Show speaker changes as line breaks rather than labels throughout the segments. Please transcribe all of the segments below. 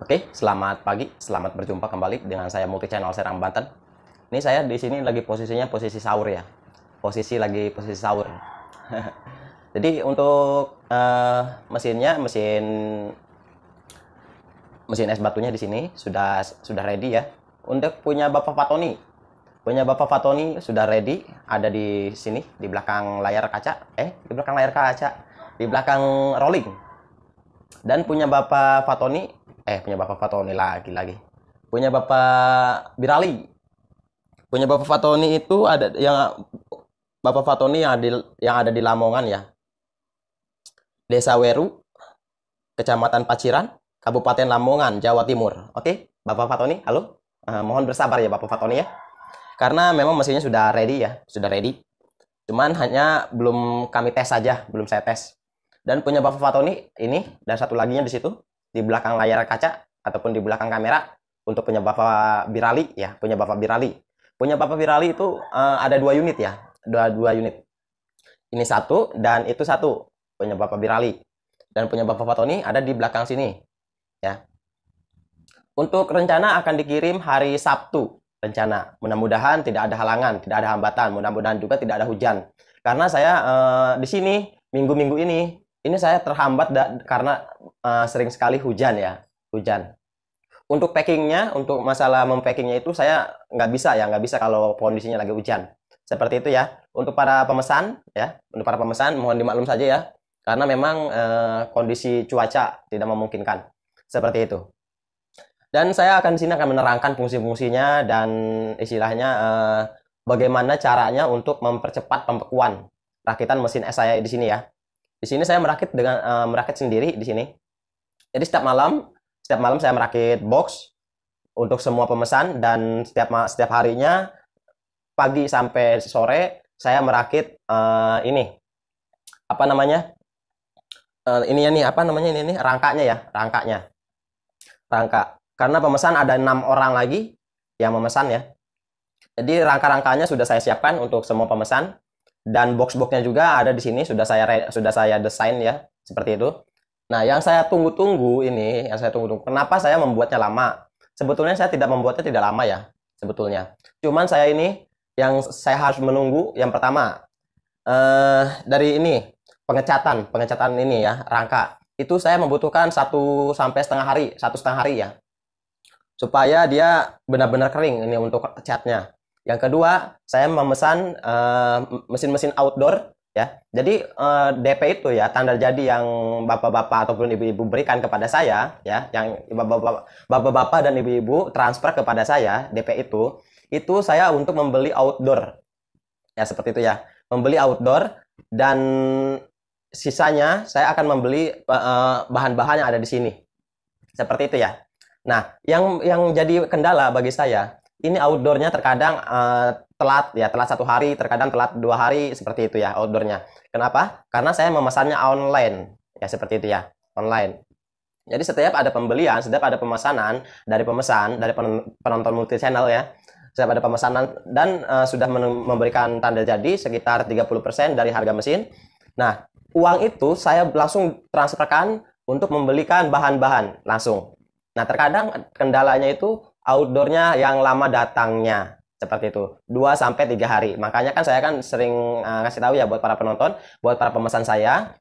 Oke, selamat pagi, selamat berjumpa kembali dengan saya Multi Channel Serang Banten. Ini saya di sini lagi posisinya posisi sahur ya, posisi lagi posisi sahur. Jadi untuk uh, mesinnya mesin mesin es batunya di sini sudah sudah ready ya. Untuk punya Bapak Fatoni, punya Bapak Fatoni sudah ready, ada di sini di belakang layar kaca, eh di belakang layar kaca, di belakang rolling. Dan punya Bapak Fatoni eh punya Bapak Fatoni lagi lagi. Punya Bapak Birali. Punya Bapak Fatoni itu ada yang Bapak Fatoni yang ada, yang ada di Lamongan ya. Desa Weru, Kecamatan Paciran, Kabupaten Lamongan, Jawa Timur. Oke, Bapak Fatoni, halo. Uh, mohon bersabar ya Bapak Fatoni ya. Karena memang mesinnya sudah ready ya, sudah ready. Cuman hanya belum kami tes saja, belum saya tes. Dan punya Bapak Fatoni ini dan satu nya di situ di belakang layar kaca ataupun di belakang kamera untuk punya Bapak Birali ya, punya Bapak Birali. Punya Bapak Birali itu uh, ada dua unit ya, dua dua unit. Ini satu dan itu satu punya Bapak Birali dan punya Bapak Fatoni ada di belakang sini ya. Untuk rencana akan dikirim hari Sabtu rencana. Mudah-mudahan tidak ada halangan, tidak ada hambatan, mudah-mudahan juga tidak ada hujan. Karena saya uh, di sini minggu-minggu ini ini saya terhambat da- karena uh, sering sekali hujan ya hujan untuk packingnya untuk masalah mempackingnya itu saya nggak bisa ya nggak bisa kalau kondisinya lagi hujan seperti itu ya untuk para pemesan ya untuk para pemesan mohon dimaklum saja ya karena memang uh, kondisi cuaca tidak memungkinkan seperti itu dan saya akan sini akan menerangkan fungsi-fungsinya dan istilahnya uh, bagaimana caranya untuk mempercepat pembekuan rakitan mesin SIA di sini ya di sini saya merakit dengan uh, merakit sendiri di sini jadi setiap malam setiap malam saya merakit box untuk semua pemesan dan setiap setiap harinya pagi sampai sore saya merakit uh, ini apa namanya uh, eh, ini ya nih apa namanya ini nih rangkanya ya rangkanya rangka karena pemesan ada enam orang lagi yang memesan ya jadi rangka-rangkanya sudah saya siapkan untuk semua pemesan dan box-boxnya juga ada di sini sudah saya sudah saya desain ya seperti itu. Nah, yang saya tunggu-tunggu ini, yang saya tunggu-tunggu, kenapa saya membuatnya lama? Sebetulnya saya tidak membuatnya tidak lama ya, sebetulnya. Cuman saya ini yang saya harus menunggu yang pertama eh, dari ini pengecatan, pengecatan ini ya rangka. Itu saya membutuhkan satu sampai setengah hari, satu setengah hari ya, supaya dia benar-benar kering ini untuk catnya. Yang kedua, saya memesan eh, mesin-mesin uh, outdoor ya. Jadi uh, eh, DP itu ya tanda jadi yang bapak-bapak ataupun ibu-ibu berikan kepada saya ya, yang bapak-bapak dan ibu-ibu transfer kepada saya DP itu, itu saya untuk membeli outdoor. Ya seperti itu ya. Membeli outdoor dan sisanya saya akan membeli eh, bahan-bahan yang ada di sini. Seperti itu ya. Nah, yang yang jadi kendala bagi saya, ini outdoornya terkadang uh, telat ya telat satu hari terkadang telat dua hari seperti itu ya outdoornya kenapa karena saya memesannya online ya seperti itu ya online jadi setiap ada pembelian setiap ada pemesanan dari pemesan dari penonton multi channel ya setiap ada pemesanan dan uh, sudah memberikan tanda jadi sekitar 30% dari harga mesin nah uang itu saya langsung transferkan untuk membelikan bahan-bahan langsung nah terkadang kendalanya itu outdoornya yang lama datangnya seperti itu 2 sampai tiga hari makanya kan saya kan sering uh, eh, kasih tahu ya buat para penonton buat para pemesan saya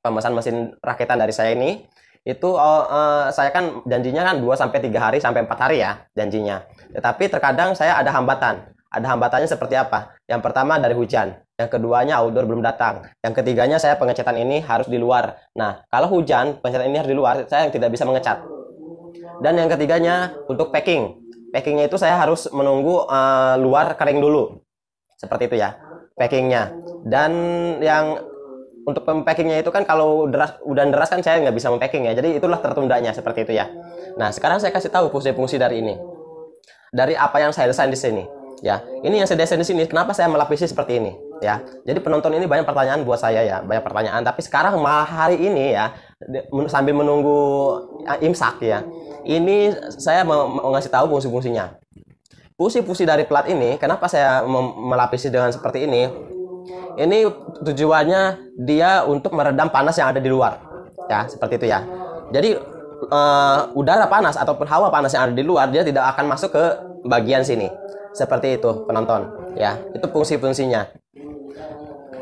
pemesan mesin rakitan dari saya ini itu uh, uh, saya kan janjinya kan 2 sampai tiga hari sampai empat hari ya janjinya tetapi terkadang saya ada hambatan ada hambatannya seperti apa yang pertama dari hujan yang keduanya outdoor belum datang yang ketiganya saya pengecatan ini harus di luar nah kalau hujan pengecatan ini harus di luar saya tidak bisa mengecat dan yang ketiganya untuk packing. Packingnya itu saya harus menunggu uh, luar kering dulu. Seperti itu ya, packingnya. Dan yang untuk packingnya itu kan kalau deras udah deras kan saya nggak bisa mempacking ya. Jadi itulah tertundanya seperti itu ya. Nah sekarang saya kasih tahu fungsi-fungsi dari ini. Dari apa yang saya desain di sini. Ya, ini yang saya desain di sini. Kenapa saya melapisi seperti ini? Ya, jadi penonton ini banyak pertanyaan buat saya ya, banyak pertanyaan. Tapi sekarang malah hari ini ya, sambil menunggu ah, imsak ya. Ini saya mau, ngasih tahu fungsi-fungsinya. Fungsi-fungsi dari plat ini, kenapa saya melapisi dengan seperti ini? Ini tujuannya dia untuk meredam panas yang ada di luar. Ya, seperti itu ya. Jadi uh, udara panas ataupun hawa panas yang ada di luar dia tidak akan masuk ke bagian sini. Seperti itu penonton ya. Itu fungsi-fungsinya.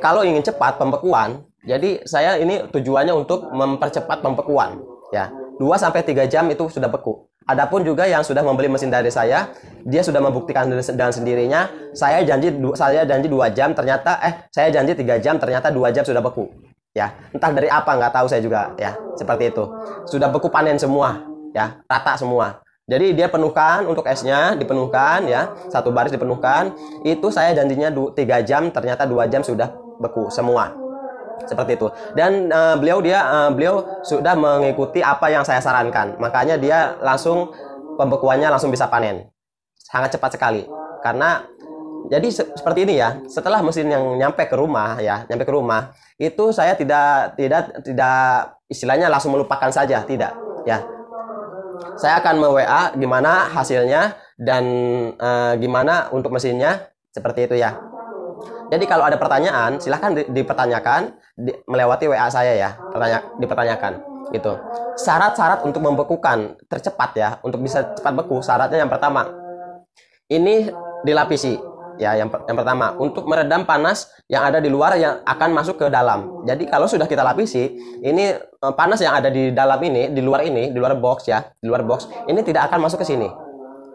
Kalau ingin cepat pembekuan, jadi saya ini tujuannya untuk mempercepat pembekuan ya. 2 sampai 3 jam itu sudah beku. Adapun juga yang sudah membeli mesin dari saya, dia sudah membuktikan dengan sendirinya, saya janji saya janji 2 jam ternyata eh saya janji 3 jam ternyata 2 jam sudah beku. Ya, entah dari apa nggak tahu saya juga ya. Seperti itu. Sudah beku panen semua ya, rata semua. Jadi dia penuhkan untuk esnya dipenuhkan ya satu baris dipenuhkan itu saya janjinya 3 jam ternyata dua jam sudah beku semua seperti itu dan uh, beliau dia uh, beliau sudah mengikuti apa yang saya sarankan makanya dia langsung pembekuannya langsung bisa panen sangat cepat sekali karena jadi se seperti ini ya setelah mesin yang nyampe ke rumah ya nyampe ke rumah itu saya tidak tidak tidak istilahnya langsung melupakan saja tidak ya saya akan me gimana hasilnya dan uh, gimana untuk mesinnya seperti itu ya jadi kalau ada pertanyaan, silahkan dipertanyakan di, melewati WA saya ya, pertanya, dipertanyakan gitu. Syarat-syarat untuk membekukan tercepat ya, untuk bisa cepat beku syaratnya yang pertama ini dilapisi ya yang, yang pertama untuk meredam panas yang ada di luar yang akan masuk ke dalam. Jadi kalau sudah kita lapisi, ini eh, panas yang ada di dalam ini, di luar ini, di luar box ya, di luar box ini tidak akan masuk ke sini.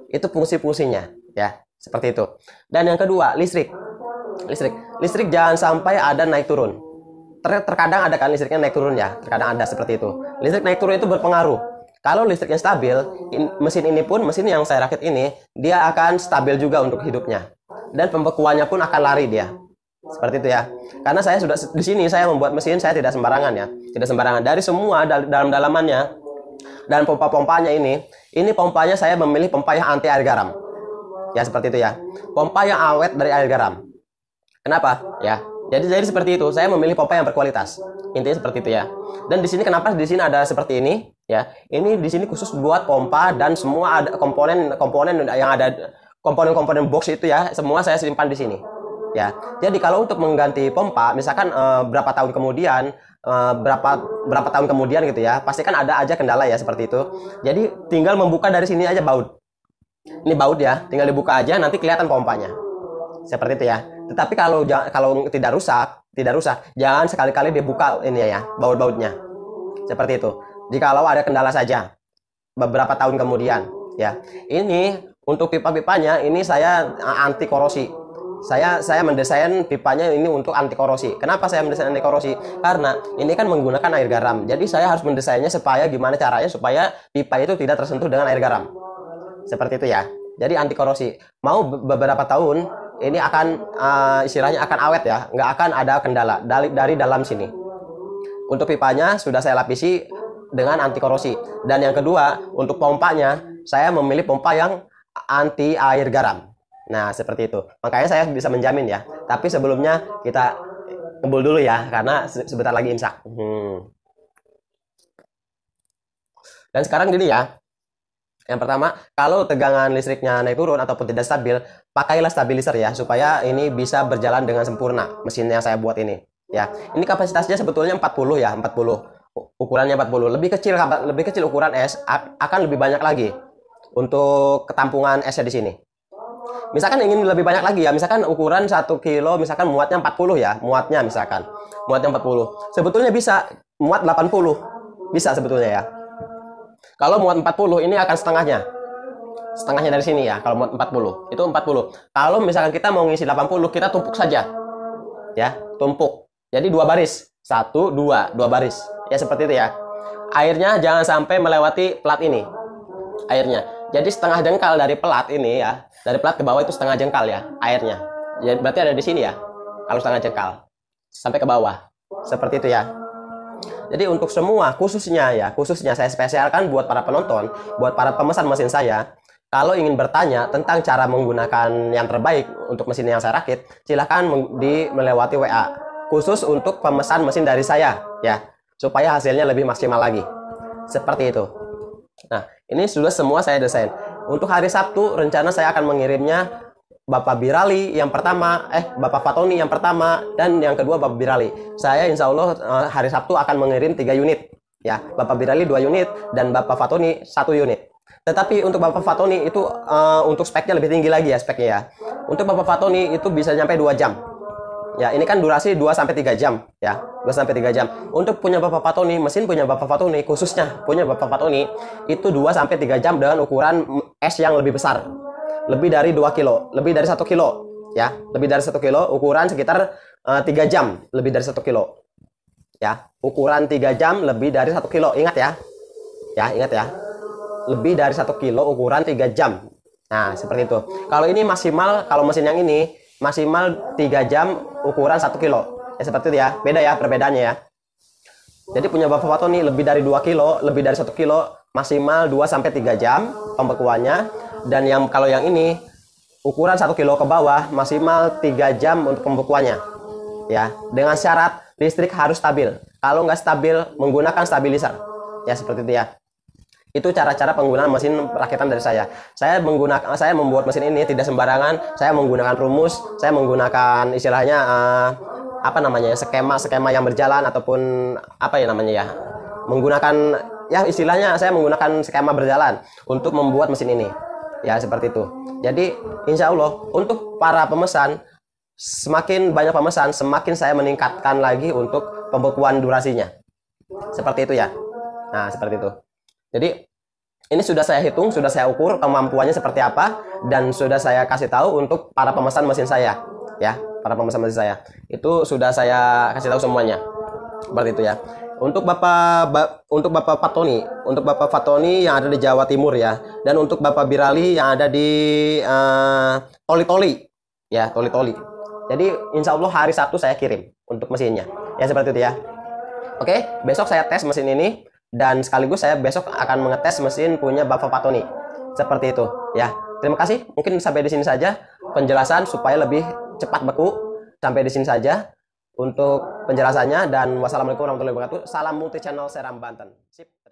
Itu fungsi-fungsinya ya, seperti itu. Dan yang kedua, listrik listrik listrik jangan sampai ada naik turun Ter terkadang ada kan listriknya naik turun ya terkadang ada seperti itu listrik naik turun itu berpengaruh kalau listriknya stabil in, mesin ini pun mesin yang saya rakit ini dia akan stabil juga untuk hidupnya dan pembekuannya pun akan lari dia seperti itu ya karena saya sudah di sini saya membuat mesin saya tidak sembarangan ya tidak sembarangan dari semua dal dalam dalamannya dan pompa pompanya ini ini pompanya saya memilih pompa yang anti air garam ya seperti itu ya pompa yang awet dari air garam Kenapa? Ya. Jadi jadi seperti itu. Saya memilih pompa yang berkualitas. Intinya seperti itu ya. Dan di sini kenapa di sini ada seperti ini? Ya. Ini di sini khusus buat pompa dan semua ada komponen komponen yang ada komponen-komponen box itu ya, semua saya simpan di sini. Ya. Jadi kalau untuk mengganti pompa, misalkan e, berapa tahun kemudian e, berapa berapa tahun kemudian gitu ya pasti kan ada aja kendala ya seperti itu jadi tinggal membuka dari sini aja baut ini baut ya tinggal dibuka aja nanti kelihatan pompanya seperti itu ya tetapi kalau kalau tidak rusak, tidak rusak, jangan sekali-kali dibuka ini ya, baut-bautnya. Seperti itu. Jikalau ada kendala saja beberapa tahun kemudian, ya. Ini untuk pipa-pipanya ini saya eh, anti korosi. Saya saya mendesain pipanya ini untuk anti korosi. Kenapa saya mendesain anti korosi? Karena ini kan menggunakan air garam. Jadi saya harus mendesainnya supaya gimana caranya supaya pipa itu tidak tersentuh dengan air garam. Seperti itu ya. Jadi anti korosi. Mau beberapa tahun ini akan uh, istilahnya akan awet ya, nggak akan ada kendala dari dari dalam sini. Untuk pipanya sudah saya lapisi dengan anti korosi. Dan yang kedua, untuk pompanya saya memilih pompa yang anti air garam. Nah, seperti itu. Makanya saya bisa menjamin ya. Tapi sebelumnya kita kebul dulu ya karena sebentar lagi imsak. Hmm. Dan sekarang gini ya, yang pertama, kalau tegangan listriknya naik turun ataupun tidak stabil, pakailah stabilizer ya supaya ini bisa berjalan dengan sempurna mesin yang saya buat ini. Ya, ini kapasitasnya sebetulnya 40 ya, 40. Ukurannya 40. Lebih kecil lebih kecil ukuran es akan lebih banyak lagi untuk ketampungan esnya di sini. Misalkan ingin lebih banyak lagi ya, misalkan ukuran 1 kilo, misalkan muatnya 40 ya, muatnya misalkan. Muatnya 40. Sebetulnya bisa muat 80. Bisa sebetulnya ya kalau muat 40 ini akan setengahnya. Setengahnya dari sini ya, kalau muat 40. Itu 40. Kalau misalkan kita mau ngisi 80, kita tumpuk saja. Ya, tumpuk. Jadi dua baris. Satu, dua, dua baris. Ya seperti itu ya. Airnya jangan sampai melewati plat ini. Airnya. Jadi setengah jengkal dari plat ini ya, dari plat ke bawah itu setengah jengkal ya airnya. Jadi ya, berarti ada di sini ya. Kalau setengah jengkal sampai ke bawah. Seperti itu ya. Jadi untuk semua khususnya ya, khususnya saya spesialkan buat para penonton, buat para pemesan mesin saya, kalau ingin bertanya tentang cara menggunakan yang terbaik untuk mesin yang saya rakit, silahkan di melewati WA khusus untuk pemesan mesin dari saya ya, supaya hasilnya lebih maksimal lagi. Seperti itu. Nah, ini sudah semua saya desain. Untuk hari Sabtu rencana saya akan mengirimnya Bapak Birali yang pertama, eh Bapak Fatoni yang pertama, dan yang kedua Bapak Birali. Saya insya Allah eh, hari Sabtu akan mengirim tiga unit, ya Bapak Birali dua unit dan Bapak Fatoni satu unit. Tetapi untuk Bapak Fatoni itu uh, untuk speknya lebih tinggi lagi ya speknya ya. Untuk Bapak Fatoni itu bisa sampai 2 jam. Ya, ini kan durasi 2 sampai 3 jam ya. 2 sampai 3 jam. Untuk punya Bapak Fatoni, mesin punya Bapak Fatoni khususnya punya Bapak Fatoni itu 2 sampai 3 jam dengan ukuran mm, S yang lebih besar lebih dari 2 kilo, lebih dari 1 kilo ya, lebih dari 1 kilo, ukuran sekitar uh, eh, 3 jam, lebih dari 1 kilo. Ya, ukuran 3 jam lebih dari 1 kilo, ingat ya. Ya, ingat ya. Lebih dari 1 kilo ukuran 3 jam. Nah, seperti itu. Kalau ini maksimal kalau mesin yang ini maksimal 3 jam ukuran 1 kilo. Ya seperti itu ya, beda ya perbedaannya ya. Jadi punya Bapak Fatwa nih lebih dari 2 kilo, lebih dari 1 kilo, maksimal 2 sampai 3 jam pembekuannya dan yang kalau yang ini ukuran 1 kilo ke bawah maksimal 3 jam untuk pembekuannya ya dengan syarat listrik harus stabil kalau nggak stabil menggunakan stabilizer ya seperti itu ya itu cara-cara penggunaan mesin rakitan dari saya. Saya menggunakan saya membuat mesin ini tidak sembarangan. Saya menggunakan rumus, saya menggunakan istilahnya uh, apa namanya skema-skema yang berjalan ataupun apa ya namanya ya. Menggunakan ya istilahnya saya menggunakan skema berjalan untuk membuat mesin ini ya seperti itu jadi insya Allah untuk para pemesan semakin banyak pemesan semakin saya meningkatkan lagi untuk pembekuan durasinya seperti itu ya nah seperti itu jadi ini sudah saya hitung, sudah saya ukur kemampuannya seperti apa dan sudah saya kasih tahu untuk para pemesan mesin saya, ya, para pemesan mesin saya. Itu sudah saya kasih tahu semuanya. Seperti itu ya. Untuk Bapak ba, untuk Bapak Fatoni, untuk Bapak Fatoni yang ada di Jawa Timur ya, dan untuk Bapak Birali yang ada di uh, eh, Toli Toli, ya Toli Toli. Jadi Insya Allah hari Sabtu saya kirim untuk mesinnya, ya seperti itu ya. Oke, besok saya tes mesin ini dan sekaligus saya besok akan mengetes mesin punya Bapak Fatoni, seperti itu ya. Terima kasih, mungkin sampai di sini saja penjelasan supaya lebih cepat beku. Sampai di sini saja untuk penjelasannya dan wassalamualaikum warahmatullahi wabarakatuh. Salam multi channel Seram Banten.